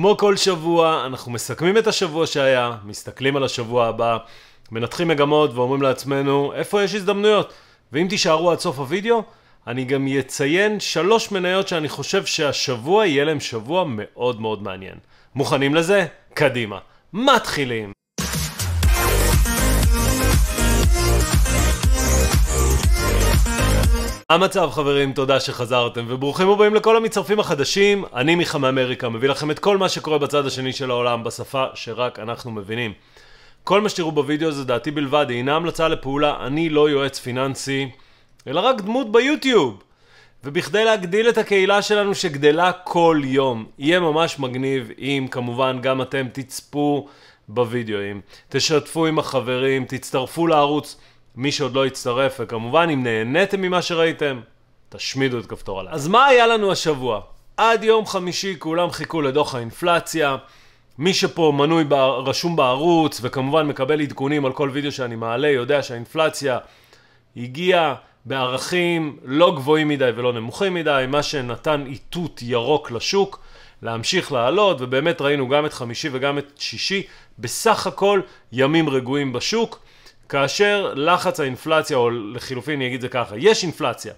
כמו כל שבוע, אנחנו מסכמים את השבוע שהיה, מסתכלים על השבוע הבא, מנתחים מגמות ואומרים לעצמנו, איפה יש הזדמנויות? ואם תישארו עד סוף הוידאו, אני גם אציין שלוש מניות שאני חושב שהשבוע יהיה להם שבוע מאוד מאוד מעניין. מוכנים לזה? קדימה. מתחילים! המצב חברים, תודה שחזרתם, וברוכים הבאים לכל המצטרפים החדשים. אני מיכה מאמריקה, מביא לכם את כל מה שקורה בצד השני של העולם, בשפה שרק אנחנו מבינים. כל מה שתראו בווידאו זה דעתי בלבד, היא אינה המלצה לפעולה, אני לא יועץ פיננסי, אלא רק דמות ביוטיוב. ובכדי להגדיל את הקהילה שלנו שגדלה כל יום, יהיה ממש מגניב אם כמובן גם אתם תצפו בווידאוים, תשתפו עם החברים, תצטרפו לערוץ. מי שעוד לא הצטרף, וכמובן, אם נהניתם ממה שראיתם, תשמידו את כפתור הלילה. אז מה היה לנו השבוע? עד יום חמישי כולם חיכו לדוח האינפלציה. מי שפה מנוי, רשום בערוץ, וכמובן מקבל עדכונים על כל וידאו שאני מעלה, יודע שהאינפלציה הגיעה בערכים לא גבוהים מדי ולא נמוכים מדי, מה שנתן איתות ירוק לשוק להמשיך לעלות, ובאמת ראינו גם את חמישי וגם את שישי, בסך הכל ימים רגועים בשוק. כאשר לחץ האינפלציה, או לחילופין אני אגיד זה ככה, יש אינפלציה,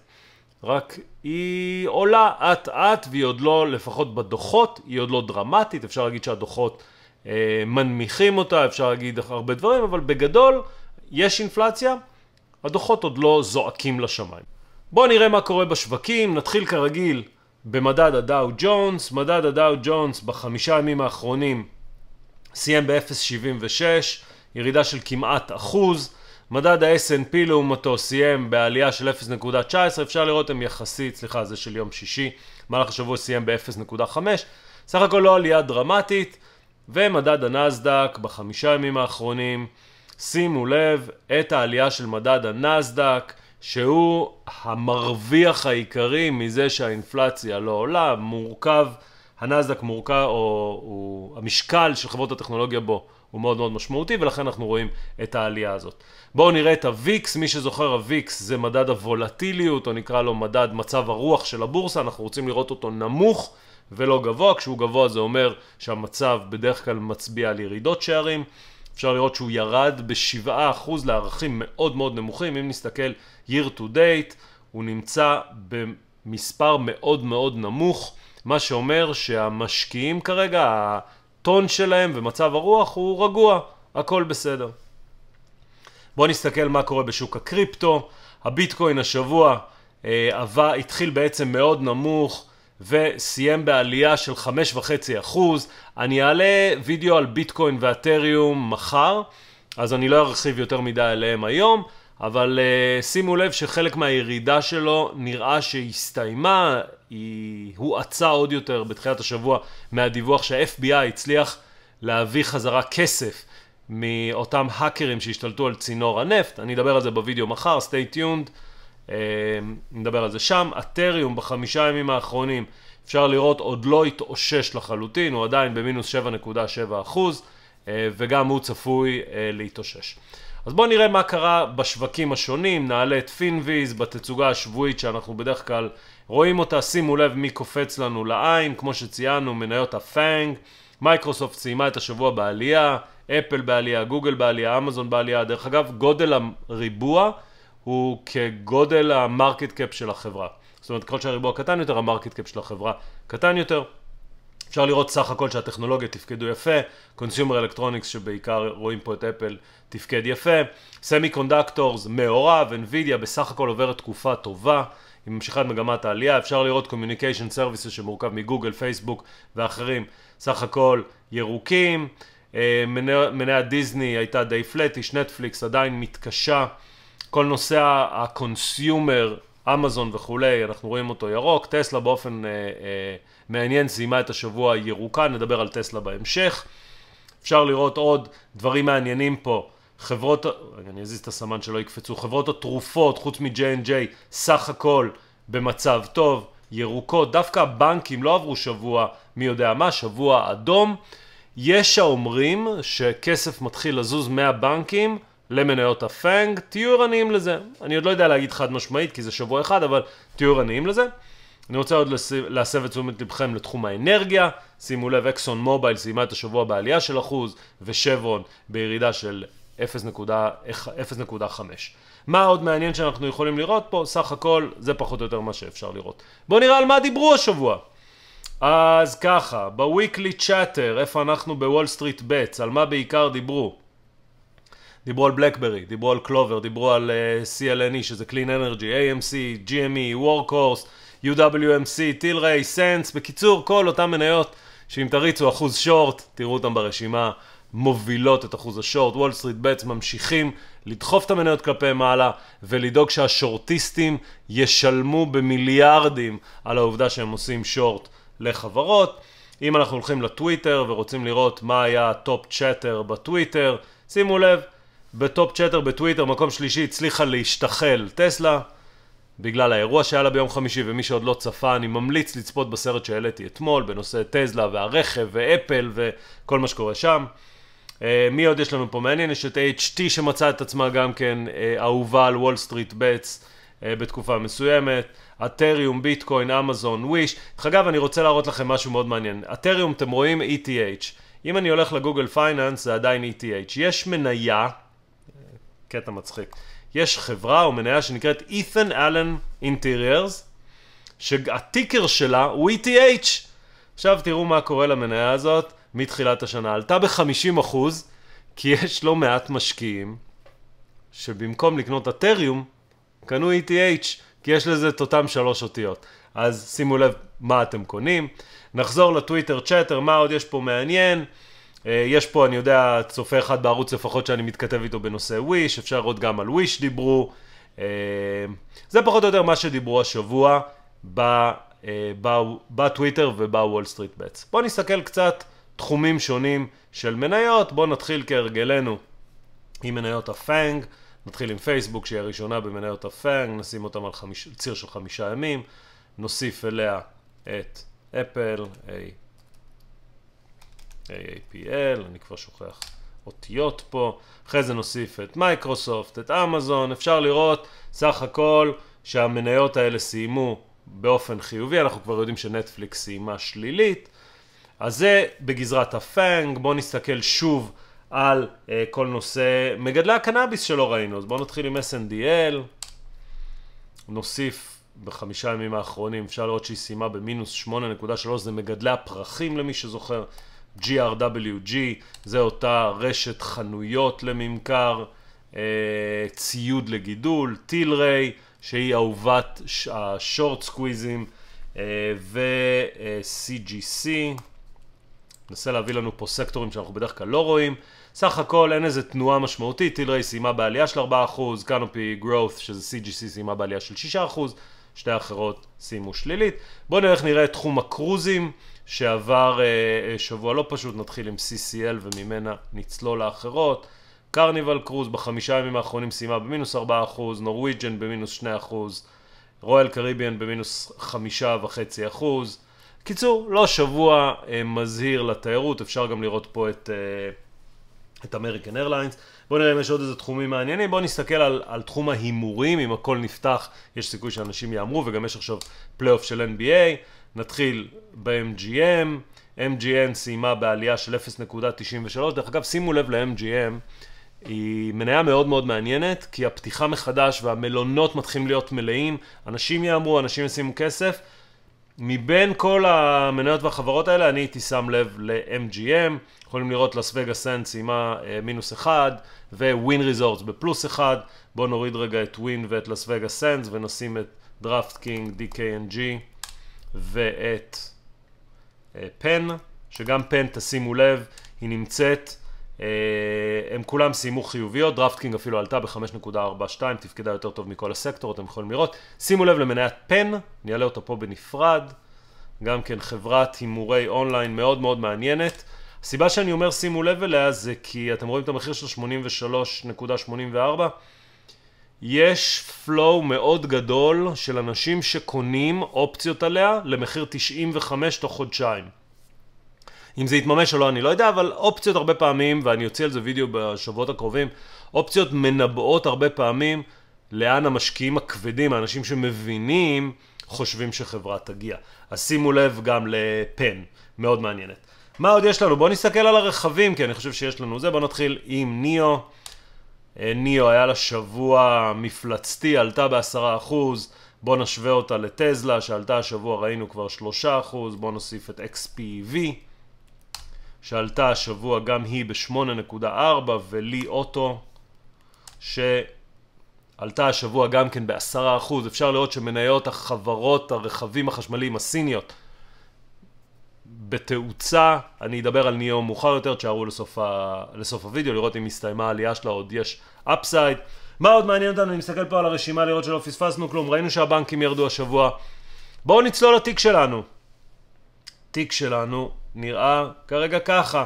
רק היא עולה אט אט והיא עוד לא, לפחות בדוחות, היא עוד לא דרמטית, אפשר להגיד שהדוחות אה, מנמיכים אותה, אפשר להגיד הרבה דברים, אבל בגדול יש אינפלציה, הדוחות עוד לא זועקים לשמיים. בואו נראה מה קורה בשווקים, נתחיל כרגיל במדד הדאו ג'ונס, מדד הדאו ג'ונס בחמישה ימים האחרונים סיים ב-0.76 ירידה של כמעט אחוז. מדד ה snp לעומתו סיים בעלייה של 0.19, אפשר לראות הם יחסית, סליחה, זה של יום שישי, במהלך השבוע סיים ב-0.5, סך הכל לא עלייה דרמטית, ומדד הנסדק בחמישה ימים האחרונים, שימו לב את העלייה של מדד הנסדק, שהוא המרוויח העיקרי מזה שהאינפלציה לא עולה, מורכב, הנסדק מורכב, או, או המשקל של חברות הטכנולוגיה בו הוא מאוד מאוד משמעותי ולכן אנחנו רואים את העלייה הזאת. בואו נראה את הוויקס, מי שזוכר הוויקס זה מדד הוולטיליות או נקרא לו מדד מצב הרוח של הבורסה, אנחנו רוצים לראות אותו נמוך ולא גבוה, כשהוא גבוה זה אומר שהמצב בדרך כלל מצביע על ירידות שערים, אפשר לראות שהוא ירד ב-7% לערכים מאוד מאוד נמוכים, אם נסתכל year to date הוא נמצא במספר מאוד מאוד נמוך, מה שאומר שהמשקיעים כרגע, הטון שלהם ומצב הרוח הוא רגוע, הכל בסדר. בואו נסתכל מה קורה בשוק הקריפטו. הביטקוין השבוע אה, עבר, התחיל בעצם מאוד נמוך וסיים בעלייה של 5.5%. אני אעלה וידאו על ביטקוין ואתריום מחר, אז אני לא ארחיב יותר מדי עליהם היום, אבל אה, שימו לב שחלק מהירידה שלו נראה שהסתיימה, היא הואצה עוד יותר בתחילת השבוע מהדיווח שה-FBI הצליח להביא חזרה כסף מאותם האקרים שהשתלטו על צינור הנפט, אני אדבר על זה בווידאו מחר, stay tuned, אה, נדבר על זה שם. אתריום בחמישה ימים האחרונים אפשר לראות עוד לא התאושש לחלוטין, הוא עדיין במינוס 7.7% אה, וגם הוא צפוי אה, להתאושש. אז בואו נראה מה קרה בשווקים השונים, נעלה את פינוויז בתצוגה השבועית שאנחנו בדרך כלל רואים אותה, שימו לב מי קופץ לנו לעין, כמו שציינו, מניות הפאנג, מייקרוסופט סיימה את השבוע בעלייה, אפל בעלייה, גוגל בעלייה, אמזון בעלייה, דרך אגב, גודל הריבוע הוא כגודל המרקט קאפ של החברה. זאת אומרת, ככל שהריבוע קטן יותר, המרקט קאפ של החברה קטן יותר. אפשר לראות סך הכל שהטכנולוגיה תפקדו יפה, קונסיומר אלקטרוניקס שבעיקר רואים פה את אפל תפקד יפה, סמי קונדקטורס מעורב, NVIDIA בסך הכל עוברת תקופה טובה. היא ממשיכה את מגמת העלייה, אפשר לראות Communication Services שמורכב מגוגל, פייסבוק ואחרים, סך הכל ירוקים, אה, מניית דיסני הייתה די פלטיש, נטפליקס עדיין מתקשה, כל נושא הקונסיומר, אמזון וכולי, אנחנו רואים אותו ירוק, טסלה באופן אה, אה, מעניין סיימה את השבוע ירוקה, נדבר על טסלה בהמשך. אפשר לראות עוד דברים מעניינים פה, חברות, רגע אני אזיז את הסמן שלא יקפצו, חברות התרופות חוץ מ-J&J סך הכל במצב טוב, ירוקות, דווקא הבנקים לא עברו שבוע מי יודע מה, שבוע אדום, יש האומרים שכסף מתחיל לזוז מהבנקים למניות הפנג, תהיו ערניים לזה. אני עוד לא יודע להגיד חד משמעית כי זה שבוע אחד, אבל תהיו ערניים לזה. אני רוצה עוד להסב את תשומת לבכם לתחום האנרגיה. שימו לב, אקסון מובייל סיימה את השבוע בעלייה של אחוז, ושברון בירידה של 0.5. מה עוד מעניין שאנחנו יכולים לראות פה? סך הכל זה פחות או יותר מה שאפשר לראות. בואו נראה על מה דיברו השבוע. אז ככה, בוויקלי צ'אטר, איפה אנחנו בוול סטריט בטס, על מה בעיקר דיברו? דיברו על בלקברי, דיברו על קלובר, דיברו על uh, אה, CLNE שזה Clean Energy, AMC, GME, Workhorse, UWMC, טילריי, סנס, בקיצור כל אותן מניות שאם תריצו אחוז שורט, תראו אותן ברשימה. מובילות את אחוז השורט, וול סטריט בטס ממשיכים לדחוף את המניות כלפי מעלה ולדאוג שהשורטיסטים ישלמו במיליארדים על העובדה שהם עושים שורט לחברות. אם אנחנו הולכים לטוויטר ורוצים לראות מה היה הטופ צ'אטר בטוויטר, שימו לב, בטופ צ'אטר בטוויטר מקום שלישי הצליחה להשתחל טסלה בגלל האירוע שהיה לה ביום חמישי ומי שעוד לא צפה אני ממליץ לצפות בסרט שהעליתי אתמול בנושא טסלה והרכב ואפל וכל מה שקורה שם. אה, מי עוד יש לנו פה? מעניין, יש את HT שמצאה את עצמה גם כן אה, אהובה על וול סטריט בטס בתקופה מסוימת. אתריום, ביטקוין, אמזון, וויש. דרך אגב, אני רוצה להראות לכם משהו מאוד מעניין. אתריום, אתם רואים ETH. אם אני הולך לגוגל פייננס, זה עדיין ETH. יש מניה, קטע מצחיק, יש חברה או מניה שנקראת Ethan Allen Interiors, שהטיקר שלה הוא ETH. עכשיו תראו מה קורה למניה הזאת. מתחילת השנה, עלתה ב-50% כי יש לא מעט משקיעים שבמקום לקנות אתריום, קנו ETH, כי יש לזה את אותם שלוש אותיות. אז שימו לב מה אתם קונים. נחזור לטוויטר צ'אטר, מה עוד יש פה מעניין? אה, יש פה, אני יודע, צופה אחד בערוץ לפחות שאני מתכתב איתו בנושא וויש, אפשר לראות גם על וויש דיברו. אה, זה פחות או יותר מה שדיברו השבוע אה, בטוויטר ובוול סטריט בטס. בואו נסתכל קצת תחומים שונים של מניות. בואו נתחיל כהרגלנו עם מניות הפאנג. נתחיל עם פייסבוק שהיא הראשונה במניות הפאנג, נשים אותם על חמיש, ציר של חמישה ימים, נוסיף אליה את אפל, A, AAPL, אני כבר שוכח אותיות פה, אחרי זה נוסיף את מייקרוסופט, את אמזון, אפשר לראות סך הכל שהמניות האלה סיימו באופן חיובי, אנחנו כבר יודעים שנטפליקס סיימה שלילית, אז זה בגזרת הפאנג, בואו נסתכל שוב על uh, כל נושא מגדלי הקנאביס שלא ראינו, אז בואו נתחיל עם SNDL, נוסיף בחמישה ימים האחרונים, אפשר לראות שהיא סיימה במינוס 8.3, זה מגדלי הפרחים למי שזוכר, GRWG, זה אותה רשת חנויות לממכר, uh, ציוד לגידול, טילריי, שהיא אהובת השורט סקוויזים, uh, ו-CGC. Uh, מנסה להביא לנו פה סקטורים שאנחנו בדרך כלל לא רואים. סך הכל אין איזה תנועה משמעותית, טילריי סיימה בעלייה של 4%, קנופי growth שזה CGC סיימה בעלייה של 6%, שתי האחרות סיימו שלילית. בואו נלך נראה את תחום הקרוזים שעבר אה, אה שבוע לא פשוט, נתחיל עם CCL וממנה נצלול לאחרות. קרניבל קרוז בחמישה ימים האחרונים סיימה במינוס 4%, נורוויג'ן במינוס 2%, רויאל קריביאן במינוס 5.5%, קיצור, לא שבוע אה, מזהיר לתיירות, אפשר גם לראות פה את, אה, את אמריקן איירליינס. בואו נראה אם יש עוד איזה תחומים מעניינים. בואו נסתכל על, על תחום ההימורים, אם הכל נפתח, יש סיכוי שאנשים יאמרו, וגם יש עכשיו פלייאוף של NBA. נתחיל ב-MGM, MGM סיימה בעלייה של 0.93. דרך אגב, שימו לב ל-MGM, היא מניה מאוד מאוד מעניינת, כי הפתיחה מחדש והמלונות מתחילים להיות מלאים, אנשים יאמרו, אנשים ישימו כסף. מבין כל המניות והחברות האלה, אני הייתי שם לב ל-MGM, יכולים לראות לס וגה סנד סיימה מינוס אחד, ווין ריזורטס בפלוס אחד, בואו נוריד רגע את ווין ואת לס וגה סנדס ונשים את דראפט קינג, DKNG ואת פן, אה, שגם פן, תשימו לב, היא נמצאת אה, הם כולם סיימו חיוביות, דרפטקינג אפילו עלתה ב-5.42, תפקידה יותר טוב מכל הסקטור, אתם יכולים לראות. שימו לב למניית פן, אני אעלה אותה פה בנפרד, גם כן חברת הימורי אונליין מאוד מאוד מעניינת. הסיבה שאני אומר שימו לב אליה זה כי אתם רואים את המחיר של 83.84, יש flow מאוד גדול של אנשים שקונים אופציות עליה למחיר 95 תוך חודשיים. אם זה יתממש או לא, אני לא יודע, אבל אופציות הרבה פעמים, ואני אוציא על זה וידאו בשבועות הקרובים, אופציות מנבאות הרבה פעמים לאן המשקיעים הכבדים, האנשים שמבינים, חושבים שחברה תגיע. אז שימו לב גם לפן, מאוד מעניינת. מה עוד יש לנו? בואו נסתכל על הרכבים, כי אני חושב שיש לנו זה. בואו נתחיל עם ניאו. אה, ניאו היה לה שבוע מפלצתי, עלתה בעשרה אחוז. בואו נשווה אותה לטזלה, שעלתה השבוע, ראינו כבר שלושה אחוז. בואו נוסיף את XPV. שעלתה השבוע גם היא ב-8.4 ולי אוטו שעלתה השבוע גם כן ב-10%. אפשר לראות שמניות החברות הרכבים החשמליים הסיניות בתאוצה, אני אדבר על ניאו מאוחר יותר, תשארו לסוף, ה... לסוף הוידאו לראות אם הסתיימה העלייה שלה, עוד יש אפסייד. מה עוד מעניין אותנו? אני מסתכל פה על הרשימה לראות שלא פספסנו כלום, ראינו שהבנקים ירדו השבוע. בואו נצלול לתיק שלנו. תיק שלנו נראה כרגע ככה.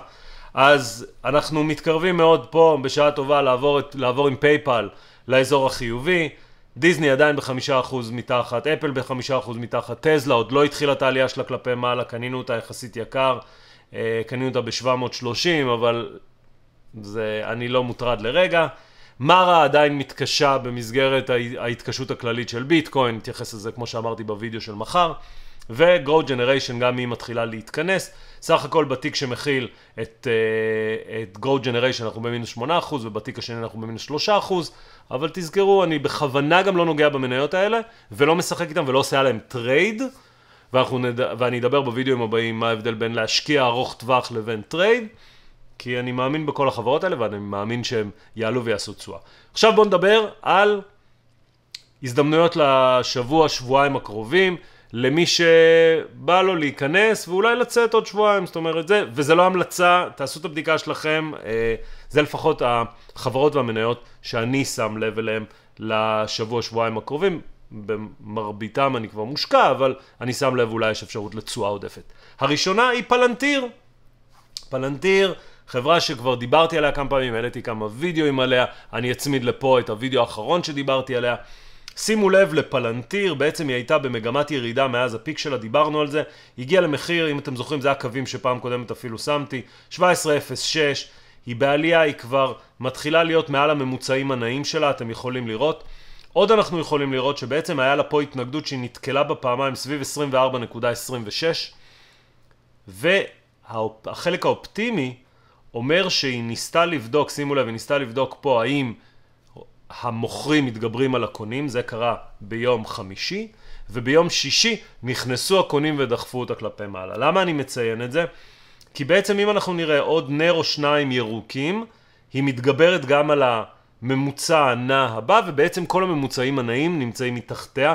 אז אנחנו מתקרבים מאוד פה בשעה טובה לעבור, את, לעבור עם פייפל לאזור החיובי. דיסני עדיין בחמישה אחוז מתחת, אפל בחמישה אחוז מתחת, טזלה עוד לא התחילה את העלייה שלה כלפי מעלה, קנינו אותה יחסית יקר, אה, קנינו אותה ב-730, אבל זה, אני לא מוטרד לרגע. מרה עדיין מתקשה במסגרת ההתקשות הכללית של ביטקוין, נתייחס לזה כמו שאמרתי בווידאו של מחר. ו go Generation גם היא מתחילה להתכנס. סך הכל בתיק שמכיל את, אה, את Go Generation אנחנו במינוס 8% ובתיק השני אנחנו במינוס 3% אבל תזכרו, אני בכוונה גם לא נוגע במניות האלה ולא משחק איתם ולא עושה עליהם טרייד ואנחנו נד... ואני אדבר בווידאוים הבאים מה ההבדל בין להשקיע ארוך טווח לבין טרייד כי אני מאמין בכל החברות האלה ואני מאמין שהם יעלו ויעשו תשואה. עכשיו בואו נדבר על הזדמנויות לשבוע, שבועיים הקרובים. למי שבא לו להיכנס ואולי לצאת עוד שבועיים, זאת אומרת זה, וזה לא המלצה, תעשו את הבדיקה שלכם, אה, זה לפחות החברות והמניות שאני שם לב אליהן לשבוע שבועיים הקרובים, במרביתם אני כבר מושקע, אבל אני שם לב אולי יש אפשרות לתשואה עודפת. הראשונה היא פלנטיר. פלנטיר, חברה שכבר דיברתי עליה כמה פעמים, העליתי כמה וידאוים עליה, אני אצמיד לפה את הוידאו האחרון שדיברתי עליה. שימו לב לפלנטיר, בעצם היא הייתה במגמת ירידה מאז הפיק שלה, דיברנו על זה, הגיעה למחיר, אם אתם זוכרים, זה הקווים שפעם קודמת אפילו שמתי, 17.06, היא בעלייה, היא כבר מתחילה להיות מעל הממוצעים הנעים שלה, אתם יכולים לראות. עוד אנחנו יכולים לראות שבעצם היה לה פה התנגדות שהיא נתקלה בה פעמיים סביב 24.26 והחלק האופטימי אומר שהיא ניסתה לבדוק, שימו לב, היא ניסתה לבדוק פה האם המוכרים מתגברים על הקונים, זה קרה ביום חמישי, וביום שישי נכנסו הקונים ודחפו אותה כלפי מעלה. למה אני מציין את זה? כי בעצם אם אנחנו נראה עוד נר או שניים ירוקים, היא מתגברת גם על הממוצע הנע הבא, ובעצם כל הממוצעים הנעים נמצאים מתחתיה,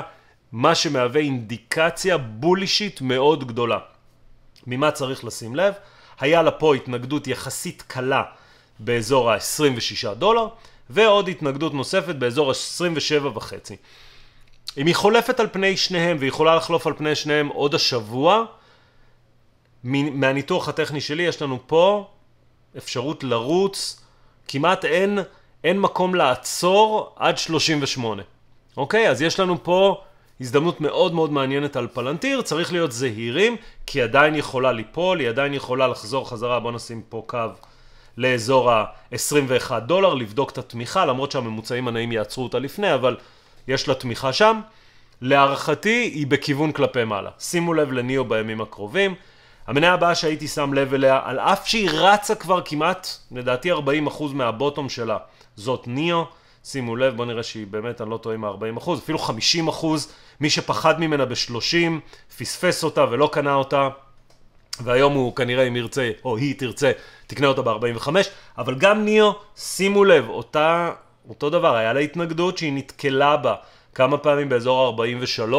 מה שמהווה אינדיקציה בולישית מאוד גדולה. ממה צריך לשים לב? היה לה פה התנגדות יחסית קלה באזור ה-26 דולר, ועוד התנגדות נוספת באזור ה 275 אם היא חולפת על פני שניהם והיא יכולה לחלוף על פני שניהם עוד השבוע, מהניתוח הטכני שלי יש לנו פה אפשרות לרוץ, כמעט אין, אין מקום לעצור עד 38. אוקיי? אז יש לנו פה הזדמנות מאוד מאוד מעניינת על פלנטיר, צריך להיות זהירים, כי היא עדיין יכולה ליפול, היא עדיין יכולה לחזור חזרה, בואו נשים פה קו. לאזור ה-21 דולר, לבדוק את התמיכה, למרות שהממוצעים הנעים יעצרו אותה לפני, אבל יש לה תמיכה שם. להערכתי היא בכיוון כלפי מעלה. שימו לב לניאו בימים הקרובים. המניה הבאה שהייתי שם לב אליה, על אף שהיא רצה כבר כמעט, לדעתי 40% מהבוטום שלה, זאת ניאו. שימו לב, בואו נראה שהיא באמת, אני לא טועה עם ה-40%, אפילו 50%, מי שפחד ממנה ב-30, פספס אותה ולא קנה אותה, והיום הוא כנראה אם ירצה, או היא תרצה, תקנה אותה ב-45, אבל גם ניאו, שימו לב, אותה, אותו דבר, היה לה התנגדות שהיא נתקלה בה כמה פעמים באזור ה-43,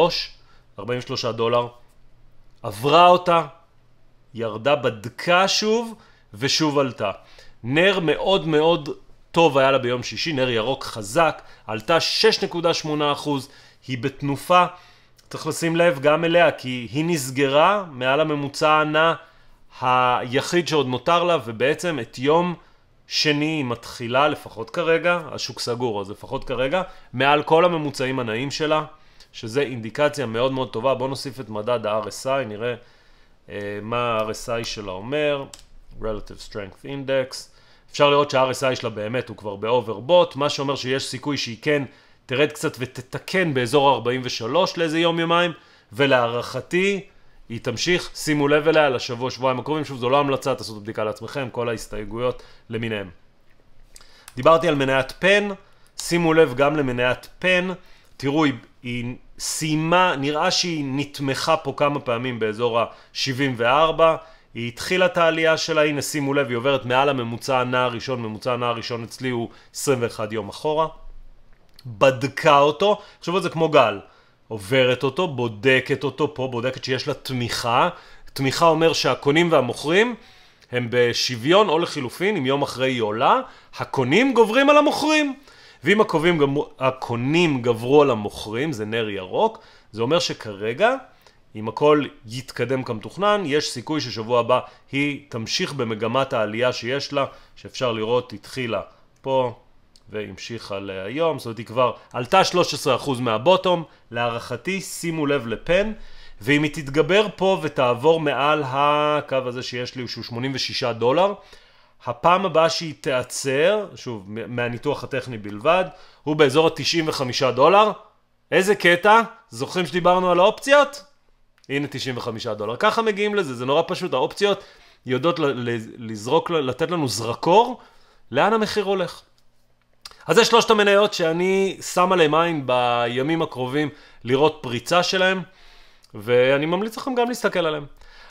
43 דולר, עברה אותה, ירדה, בדקה שוב, ושוב עלתה. נר מאוד מאוד טוב היה לה ביום שישי, נר ירוק חזק, עלתה 6.8%, היא בתנופה. צריך לשים לב גם אליה, כי היא נסגרה מעל הממוצע הנע היחיד שעוד נותר לה, ובעצם את יום שני היא מתחילה, לפחות כרגע, השוק סגור, אז לפחות כרגע, מעל כל הממוצעים הנעים שלה, שזה אינדיקציה מאוד מאוד טובה. בואו נוסיף את מדד ה-RSI, נראה אה, מה ה-RSI שלה אומר, Relative Strength Index. אפשר לראות שה-RSI שלה באמת הוא כבר ב-overbot, מה שאומר שיש סיכוי שהיא כן... תרד קצת ותתקן באזור 43 לאיזה יום יומיים, ולהערכתי היא תמשיך, שימו לב אליה לשבוע שבועיים הקרובים, שוב זו לא המלצה, תעשו את הבדיקה לעצמכם, כל ההסתייגויות למיניהם. דיברתי על מניית פן, שימו לב גם למניית פן, תראו היא, היא סיימה, נראה שהיא נתמכה פה כמה פעמים באזור ה-74, היא התחילה את העלייה שלה, הנה שימו לב, היא עוברת מעל הממוצע הנע הראשון, ממוצע הנע הראשון אצלי הוא 21 יום אחורה. בדקה אותו, תחשוב על זה כמו גל, עוברת אותו, בודקת אותו פה, בודקת שיש לה תמיכה, תמיכה אומר שהקונים והמוכרים הם בשוויון או לחילופין, אם יום אחרי היא עולה, הקונים גוברים על המוכרים. ואם הקובעים, הקונים גברו על המוכרים, זה נר ירוק, זה אומר שכרגע, אם הכל יתקדם כמתוכנן, יש סיכוי ששבוע הבא היא תמשיך במגמת העלייה שיש לה, שאפשר לראות התחילה פה, והמשיכה להיום, זאת אומרת היא כבר עלתה 13% מהבוטום, להערכתי שימו לב לפן, ואם היא תתגבר פה ותעבור מעל הקו הזה שיש לי שהוא 86 דולר, הפעם הבאה שהיא תיעצר, שוב מהניתוח הטכני בלבד, הוא באזור ה-95 דולר. איזה קטע? זוכרים שדיברנו על האופציות? הנה 95 דולר. ככה מגיעים לזה, זה נורא פשוט, האופציות יודעות לזרוק, לתת לנו זרקור לאן המחיר הולך. אז זה שלושת המניות שאני שם עליהם עין בימים הקרובים לראות פריצה שלהם, ואני ממליץ לכם גם להסתכל עליהם.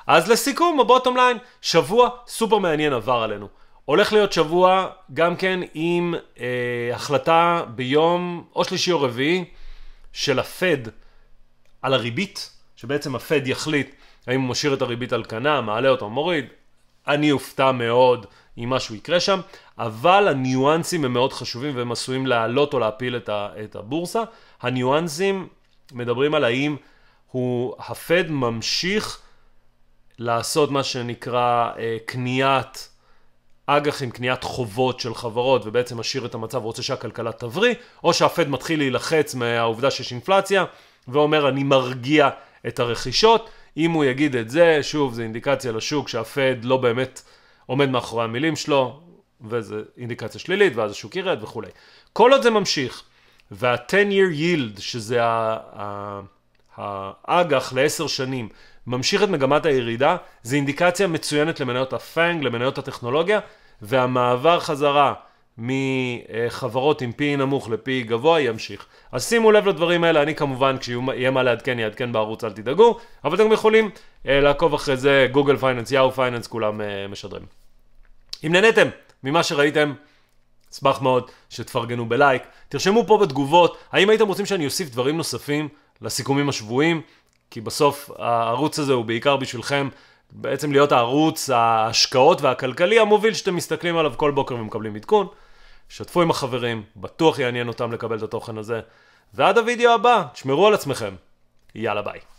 אז לסיכום, הבוטום ליין, שבוע סופר מעניין עבר עלינו. הולך להיות שבוע גם כן עם אה, החלטה ביום או שלישי או רביעי של הפד על הריבית, שבעצם הפד יחליט האם הוא משאיר את הריבית על כנה, מעלה אותה, מוריד, אני אופתע מאוד אם משהו יקרה שם, אבל הניואנסים הם מאוד חשובים והם עשויים להעלות או להפיל את, ה, את הבורסה. הניואנסים מדברים על האם הוא, הפד ממשיך לעשות מה שנקרא אה, קניית אג"חים, קניית חובות של חברות ובעצם משאיר את המצב, ורוצה שהכלכלה תבריא, או שהפד מתחיל להילחץ מהעובדה שיש אינפלציה ואומר אני מרגיע את הרכישות. אם הוא יגיד את זה, שוב, זו אינדיקציה לשוק שהפד לא באמת עומד מאחורי המילים שלו, וזו אינדיקציה שלילית, ואז השוק ירד וכולי. כל עוד זה ממשיך, וה-10 year yield, שזה האג"ח לעשר שנים, ממשיך את מגמת הירידה, זו אינדיקציה מצוינת למניות הפאנג, למניות הטכנולוגיה, והמעבר חזרה מחברות עם פי נמוך לפי גבוה ימשיך. אז שימו לב לדברים האלה, אני כמובן כשיהיה מה לעדכן, יעדכן בערוץ, אל תדאגו, אבל אתם יכולים אה, לעקוב אחרי זה, גוגל פייננס, יאו פייננס, כולם אה, משדרים. אם נהנתם ממה שראיתם, אשמח מאוד שתפרגנו בלייק. תרשמו פה בתגובות, האם הייתם רוצים שאני אוסיף דברים נוספים לסיכומים השבועיים? כי בסוף הערוץ הזה הוא בעיקר בשבילכם. בעצם להיות הערוץ ההשקעות והכלכלי המוביל שאתם מסתכלים עליו כל בוקר ומקבלים עדכון. שתפו עם החברים, בטוח יעניין אותם לקבל את התוכן הזה. ועד הוידאו הבא, תשמרו על עצמכם. יאללה ביי.